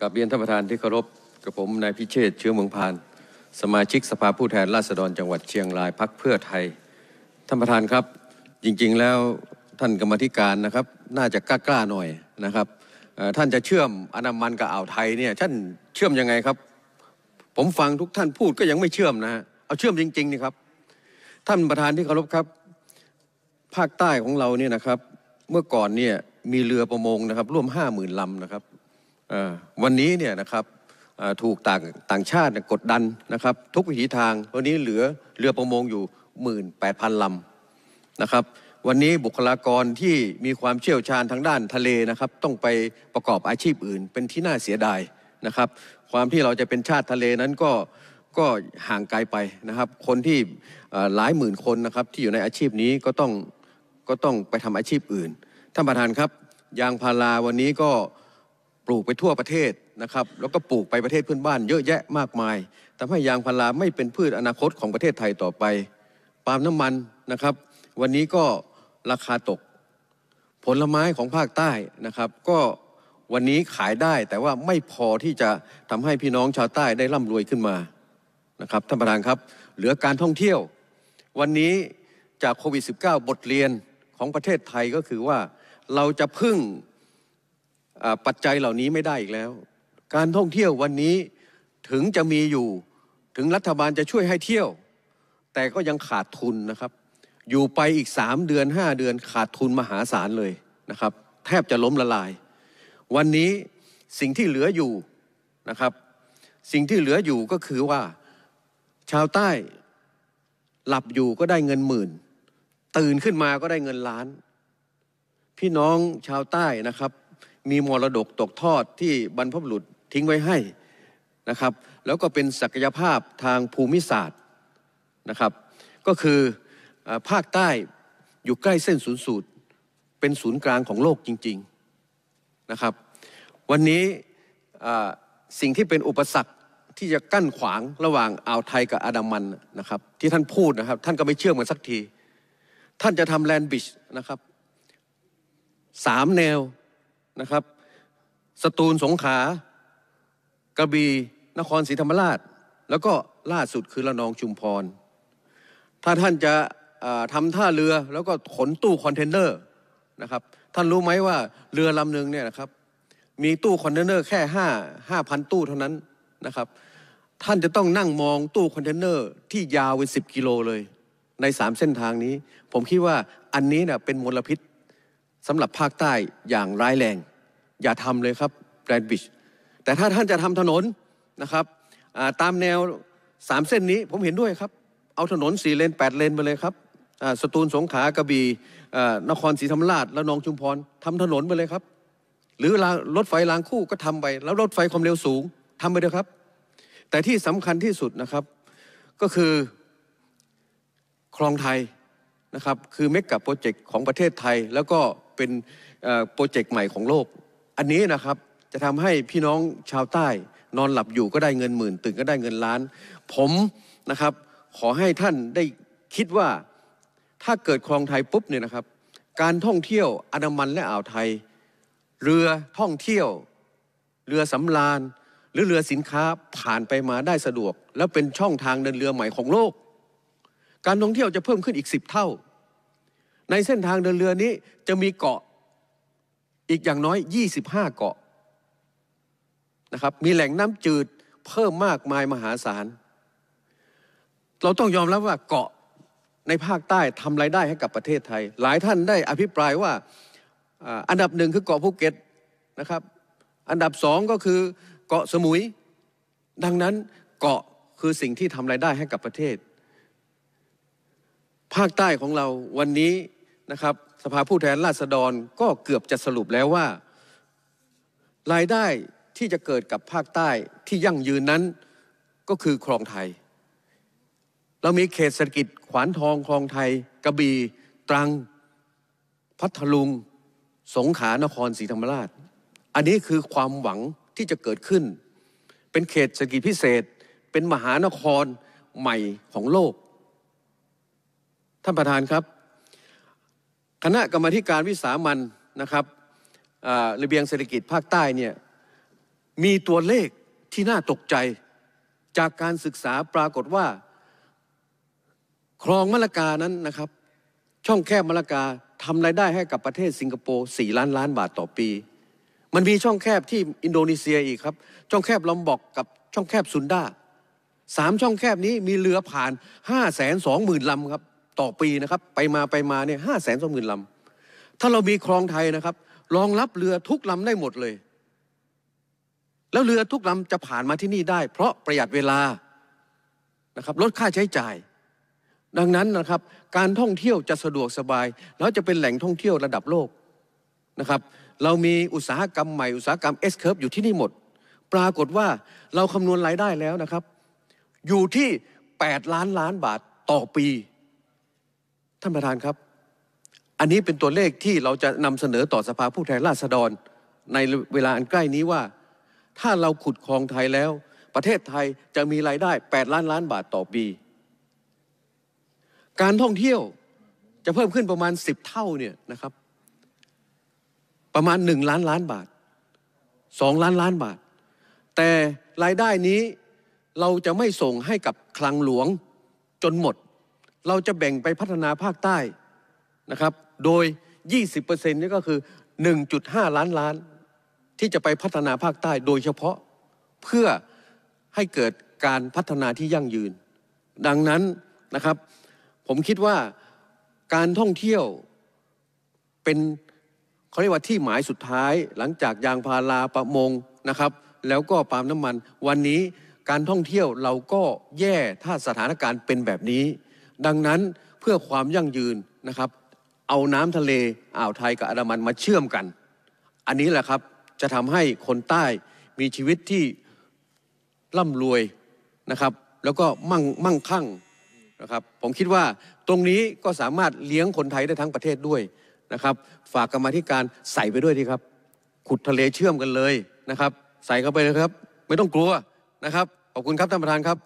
กับเรียนท่านประธานที่เคารพกับผมนายพิเชษเชื้อเมืองพานสมาชิกสภาผู้แทนราษฎรจังหวัดเชียงรายพักเพื่อไทย ท่านประธานครับจริงๆแล้วท่านกรรมธิการนะครับ น่าจะกล้าๆหน่อยนะครับ ท่านจะเชื่อมอนามันกับอ่าวไทยเนี่ยท่านเชื่อมยังไงครับ ผมฟังทุกท่านพูดก็ยังไม่เชื่อมนะะเอาเชื่อมจริงๆนี่ครับท่านประธานที่เคารพครับ ภาคใต้ของเราเนี่ยนะครับ เมื่อก่อนเนี่ยมีเรือประมงนะครับร่วมห้าหมื่นลำนะครับวันนี้เนี่ยนะครับถูกต่างต่างชาติกดดันนะครับ ทุกวิถีทางวันนี้เหลือเรือประมงอยู่18,000ลำนะครับวันนี้บุคลากรที่มีความเชี่ยวชาญทางด้านทะเลนะครับ ต้องไปประกอบอาชีพอื่น เป็นที่น่าเสียดายนะครับ ความที่เราจะเป็นชาติทะเลนั้นก็ก็ห่างไกลไปนะครับ คนที่หลายหมื่นคนนะครับ ที่อยู่ในอาชีพนี้ก็ต้อง ก็ต้องไปทำอาชีพอื่นท่านประธานครับยางพาราวันนี้ก็ปลูกไปทั่วประเทศนะครับแล้วก็ปลูกไปประเทศเพื่อนบ้าน เยอะแยะมากมายทำให้ยางพาราไม่เป็นพืชอนาคตของประเทศไทยต่อไปปาล์มน้ำมันนะครับ วันนี้ก็ราคาตก ผลไม้ของภาคใต้นะครับ ก็วันนี้ขายได้แต่ว่าไม่พอที่จะทำให้พี่น้องชาวใต้ได้ร่ำรวยขึ้นมานะครับท่านประธานครับ เหลือการท่องเที่ยววันนี้จากโควิด -19 บทเรียนของประเทศไทยก็คือว่าเราจะพึ่งปัจจัยเหล่านี้ไม่ได้อีกแล้ว การท่องเที่ยววันนี้ถึงจะมีอยู่ ถึงรัฐบาลจะช่วยให้เที่ยว แต่ก็ยังขาดทุนนะครับ อยู่ไปอีก 3 เดือน 5 เดือน ขาดทุนมหาศาลเลยนะครับ แทบจะล้มละลาย วันนี้สิ่งที่เหลืออยู่นะครับ สิ่งที่เหลืออยู่ก็คือว่าชาวใต้หลับอยู่ก็ได้เงินหมื่น ตื่นขึ้นมาก็ได้เงินล้าน พี่น้องชาวใต้นะครับมีมรดกตกทอดที่บรรพบุรุษทิ้งไว้ให้นะครับแล้วก็เป็นศักยภาพทางภูมิศาสตร์นะครับก็คือภาคใต้อยู่ใกล้เส้นศูนย์สูตร เป็นศูนย์กลางของโลกจริงๆนะครับวันนี้สิ่งที่เป็นอุปสรรคที่จะกั้นขวางระหว่างอ่าวไทยกับอาดามันนะครับที่ท่านพูดนะครับ ท่านก็ไม่เชื่อเหมือนสักที ท่านจะทำแลนด์บิชนะครับสามแนวนะครับสตูลสงขา กระบี่นครศรีธรรมราช แล้วก็ ล่าสุดคือระนองชุมพร ถ้าท่านจะทำท่าเรือแล้วก็ขนตู้คอนเทนเนอร์นะครับท่านรู้ไหมว่าเรือลำหนึ่งเนี่ยนะครับ มีตู้คอนเทนเนอร์แค่ห้าห้าพันตู้เท่านั้นนะครับท่านจะต้องนั่งมองตู้คอนเทนเนอร์ที่ยาวเป็นสิบกิโลเลย ในสามเส้นทางนี้ ผมคิดว่าอันนี้นยเป็นมลพิษสำหรับภาคใต้อย่างร้ายแรง อย่าทำเลยครับแรนบิชแต่ถ้าท่านจะทำถนนนะครับตามแนวสามเส้นนี้ผมเห็นด้วยครับ เอาถนนสี่เลนแปดเลนไปเลยครับสตูลสงขลากระบี่นครศรีธรรมราชและนองชุมพรทำถนนไปเลยครับ หรือรถไฟรางคู่ก็ทำไปแล้วรถไฟความเร็วสูงทำไปเลยครับ แต่ที่สำคัญที่สุดนะครับ ก็คือคลองไทยนะครับคือเมกะโปรเจกต์ของประเทศไทยแล้วก็เป็นโปรเจกต์ใหม่ของโลก อันนี้นะครับจะทำให้พี่น้องชาวใต้นอนหลับอยู่ก็ได้เงินหมื่น ตื่นก็ได้เงินล้าน ผมนะครับขอให้ท่านได้คิดว่าถ้าเกิดคลองไทยปุ๊บเนี่ยนะครับ การท่องเที่ยวอันามันและอ่าวไทย เรือท่องเที่ยว เรือสำราญหรือเรือสินค้าผ่านไปมาได้สะดวก และเป็นช่องทางเดินเรือใหม่ของโลก การท่องเที่ยวจะเพิ่มขึ้นอีก10เท่าในเส้นทางเดินเรือนี้จะมีเกาะอีกอย่างน้อย 25 เกาะนะครับ มีแหล่งน้ำจืดเพิ่มมากมายมหาศาล เราต้องยอมรับว่าเกาะในภาคใต้ทำรายได้ให้กับประเทศไทย หลายท่านได้อภิปรายว่าอันดับหนึ่งคือเกาะภูเก็ตนะครับ อันดับสองก็คือเกาะสมุย ดังนั้นเกาะคือสิ่งที่ทำรายได้ให้กับประเทศ ภาคใต้ของเราวันนี้นะครับ สภาผู้แทนราษฎรก็เกือบจะสรุปแล้วว่า รายได้ที่จะเกิดกับภาคใต้ที่ยั่งยืนนั้นก็คือคลองไทย เรามีเขตเศรษฐกิจขวานทองคลองไทย กระบี่ตรัง พัทลุง สงขลานครศรีธรรมราช อันนี้คือความหวังที่จะเกิดขึ้น เป็นเขตเศรษฐกิจพิเศษ เป็นมหานครใหม่ของโลก ท่านประธานครับคณะกรรมการวิสามันนะครับระเบียงเศรษฐกิจภาคใต้เนี่ยมีตัวเลขที่น่าตกใจจากการศึกษาปรากฏว่า คลองมะละกานั้นนะครับ ช่องแคบมะละกาทำรายได้ให้กับประเทศสิงคโปร์4ล้านล้านบาทต่อปีมันมีช่องแคบที่อินโดนีเซียอีกครับช่องแคบลอมบอกกับช่องแคบซุนดาสามช่องแคบนี้มีเรือผ่าน5 2 0 0 0 0ลำครับต่อปีนะครับ ไปมาไปมาเนี่ยห้าแสนสองหมื่นลำถ้าเรามีคลองไทยนะครับรองรับเรือทุกลำได้หมดเลย แล้วเรือทุกลำจะผ่านมาที่นี่ได้ เพราะประหยัดเวลานะครับลดค่าใช้จ่าย ดังนั้นนะครับการท่องเที่ยวจะสะดวกสบาย แล้วจะเป็นแหล่งท่องเที่ยวระดับโลกนะครับเรามีอุตสาหกรรมใหม่ อุตสาหกรรม S curve อยู่ที่นี่หมด ปรากฏว่าเราคำนวณรายได้แล้วนะครับ อยู่ที่ 8 ล้านล้านบาทต่อปีท่านประธานครับ อันนี้เป็นตัวเลขที่เราจะนำเสนอต่อสภาผู้แทนราษฎรในเวลาอันใกล้นี้ว่า ถ้าเราขุดคลองไทยแล้ว ประเทศไทยจะมีรายได้ 8 ล้านล้านบาทต่อปี การท่องเที่ยวจะเพิ่มขึ้นประมาณ 10 เท่าเนี่ยนะครับ ประมาณ 1 ล้านล้านบาท 2 ล้านล้านบาท แต่รายได้นี้เราจะไม่ส่งให้กับคลังหลวงจนหมดเราจะแบ่งไปพัฒนาภาคใต้นะครับ โดย 20%นี่ก็คือ 1.5 ล้านล้าน ที่จะไปพัฒนาภาคใต้โดยเฉพาะเพื่อให้เกิดการพัฒนาที่ยั่งยืน ดังนั้นนะครับ ผมคิดว่าการท่องเที่ยวเป็นเขาเรียกว่าที่หมายสุดท้ายหลังจากยางพาราประมงนะครับ แล้วก็ปาล์มน้ำมันวันนี้การท่องเที่ยวเราก็แย่ถ้าสถานการณ์เป็นแบบนี้ดังนั้นเพื่อความยั่งยืนนะครับ เอาน้ำทะเล อ่าวไทยกับอันดามันมาเชื่อมกัน อันนี้แหละครับจะทำให้คนใต้มีชีวิตที่ร่ำรวยนะครับ แล้วก็มั่งมั่งคั่งนะครับ ผมคิดว่าตรงนี้ก็สามารถเลี้ยงคนไทยได้ทั้งประเทศด้วยนะครับ ฝากกรรมธิการใส่ไปด้วยดีครับ ขุดทะเลเชื่อมกันเลยนะครับ ใส่เข้าไปเลยครับ ไม่ต้องกลัวนะครับ ขอบคุณครับท่านประธานครับ